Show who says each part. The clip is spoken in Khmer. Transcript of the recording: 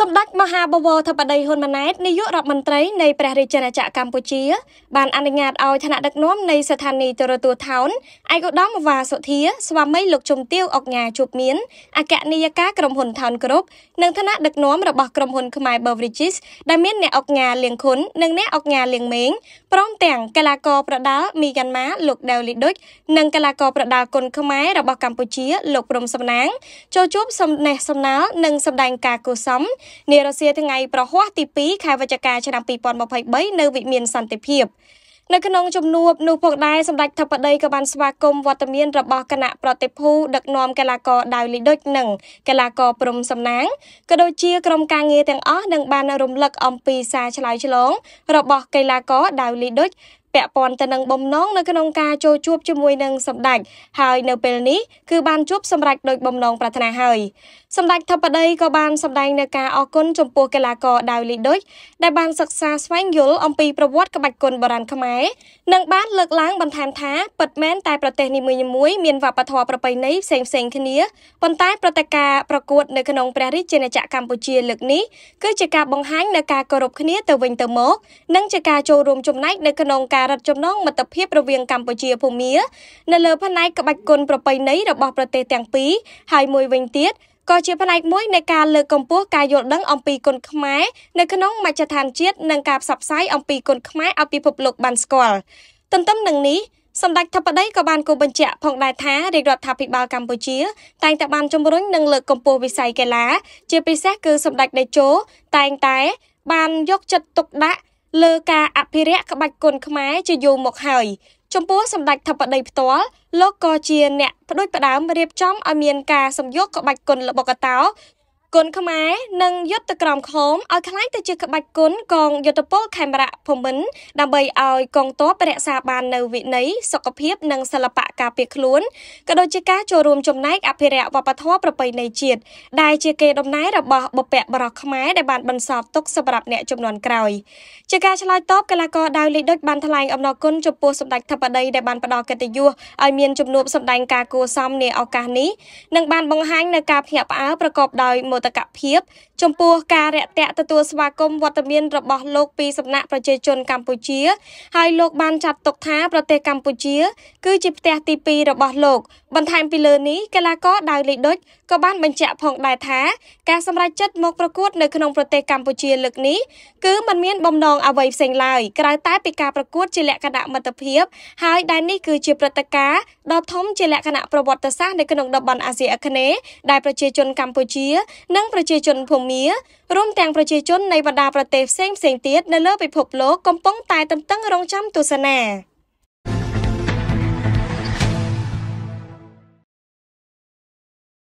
Speaker 1: សម្ដេចមហាបវរធិបតីហ៊ុនម៉ាណែតនាយករដ្ឋមន្ត្រីនៃព្រះរាជាណាចក្រកម្ពុជា បានអនុញ្ញាតឲ្យថ្នាក់ដឹកនាំនៃស្ថានីយទូរទស្សន៍ថោនឯកឧត្តមវ៉ាសុធាស្វាមីលោកជុំទាវអុកញ៉ាជួបមានអគ្គនាយិកាក្រុមហ៊ុនថោនគ្រប់និងថ្នាក់ដឹកនាំរបស់ក្រុមហ៊ុនខ្មែរ Beverages ដែលមានអ្នកអុកញ៉ាលៀងខុននិងអ្នកអុកញ៉ាលៀងមេងព្រមទាំងកីឡាករប្រដាល់មីយ៉ាន់ម៉ាលោកដាវលីដុចនិងកីឡាករប្រដាល់គុនខ្មែររបស់កម្ពុជាលោកព្រំសំណាងចូលជួបសំណេះសំណាលនិងសម្ដែងការគូសំនារសៀលថ្ងៃប្រហ័សទី2ខែវិច្ឆិកាឆ្នាំ2023នៅវិមានសន្តិភាពនៅក្នុងជំនួបនោះផងដែរសម្ដេចធិបតីក៏បានស្វាគមន៍វត្តមានរបស់គណៈប្រតិភូដឹកនាំកីឡាករដាវលីដុចនិងកីឡាករព្រំសំណាងក៏ដូចជាក្រុមការងារទាំងអស់នឹងបានរំលឹកអំពីសារឆ្លើយឆ្លងរបស់កីឡាករដាវលីដុចពាក់ព័ន្ធទៅនឹងបំណងនៅក្នុងការចូលជួបជាមួយនឹងសម្ដេចហើយនៅពេលនេះគឺបានជួបសម្រេចដោយបំណងប្រាថ្នាហើយសម្ដេចធិបតីក៏បានសម្ដែងនូវការអរគុណចំពោះកីឡាករដាវលីដូចដែលបានសិក្សាស្វែងយល់អំពីប្រវត្តិក្បាច់គុនបុរាណខ្មែរនិងបានលើកឡើងបន្ថែមថាពិតមែនតែប្រទេសនីមួយៗមានវប្បធម៌ប្រពៃណីផ្សេងៗគ្នាប៉ុន្តែប្រតិការប្រកួត នៅក្នុងព្រះរាជាណាចក្រកម្ពុជាលើកនេះគឺជាការបង្ហាញនូវការគោរពគ្នាទៅវិញទៅមកនិងជាការចូលរួមចំណែកនៅក្នុងការរឹតចំណងមិត្តភាពរវាងកម្ពុជាភូមា នៅលើផ្នែកក្បាច់គុនប្រពៃណីរបស់ប្រទេសទាំងពីរហើយមួយវិញទៀតក៏ជាផ្នែកមួយនៃការលើកកម្ពស់ការយល់ដឹងអំពីគុណខ្មែរនៅក្នុងមជ្ឈដ្ឋានជាតិនិងការផ្សព្វផ្សាយអំពីគុណខ្មែរឲ្យពិភពលោក បានស្គាល់ទន្ទឹមនឹងនេះសម្ដេចធិបតីក៏បានគូបញ្ជាក់ផងដែរថារាជរដ្ឋាភិបាលកម្ពុជាតែងតែបានជំរុញនិងលើកកម្ពស់វិស័យកីឡាជាពិសេសគឺសម្ដេចតេជោតែងតែ បានយកចិត្តទុកដាក់លើការអភិរក្សក្បាច់គុនខ្មែរជាយូរមកហើយ ចំពោះសម្ដេចធិបតីផ្ទាល់លោកក៏ជាអ្នកផ្ដួចផ្ដើមរៀបចំឲ្យមានការសម្យោគក្បាច់គុនល្បុក្កតោគុនខ្មែរនិងយុទ្ធក្រមខោមឲ្យคล้ายទៅជាក្បាច់គុណកងយុទ្ធពលខេមរៈភូមិន្ទដើម្បីឲ្យកងទ័ពរក្សាបាននៅវិន័យសុខភាព និងសិល្បៈការពារខ្លួនក៏ដូចជាការចូលរួមចំណែកអភិរក្សវប្បធម៌ប្រពៃណីជាតិដែលជាកេរដំណែលរបស់បុព្វបុរសខ្មែរដែលបានបន្សល់ទុកសម្រាប់អ្នកចំនួនក្រោយជាការឆ្លើយតបកីឡាករដាវលេខដូចបានថ្លែងអំណរគុណចំពោះសម្ដេចធិបតីដែលបានផ្ដល់កិត្តិយសឲ្យមានជំនួបសម្ដែងការគួរសមនាឱកាសនេះនិងបានបង្ហាញនៅការភ្ញាក់ផ្អើលប្រកបដោយមោទតកភាពចំពោះការរាក់ទាក់ទទួលស្វាគមន៍វត្តមានរបស់លោកពីសំណាក់ប្រជាជនកម្ពុជាហើយលោកបានចាត់ទុកថាប្រទេសកម្ពុជា គឺជាផ្ទះទី2របស់លោក បន្ថែមពីលើនេះកីឡាករដៅលេខដូចក៏បានបញ្ជាក់ផងដែរថាការសម្រេចចិត្តមកប្រកួត នៅក្នុងប្រទេសកម្ពុជាលើកនេះគឺมันមានបំណងអ្វីផ្សេងឡើយក្រៅតែពីការប្រកួត ជាលក្ខណៈមិត្តភាពហើយដែលនេះគឺជាព្រឹត្តិការណ៍ដ៏ធំជាលក្ខណៈប្រវត្តិសាស្ត្រនៅក្នុងតំបន់អាស៊ីអាគ្នេយ៍ដែលប្រជាជនកម្ពុជា និងប្រជាជនភូមិមាររួមទាំងប្រជាជននៃបណ្ដាប្រទេសផ្សេងៗទៀតនៅលើពិភពលោកកំពុងតែទន្ទឹងរង់ចាំទស្សនា។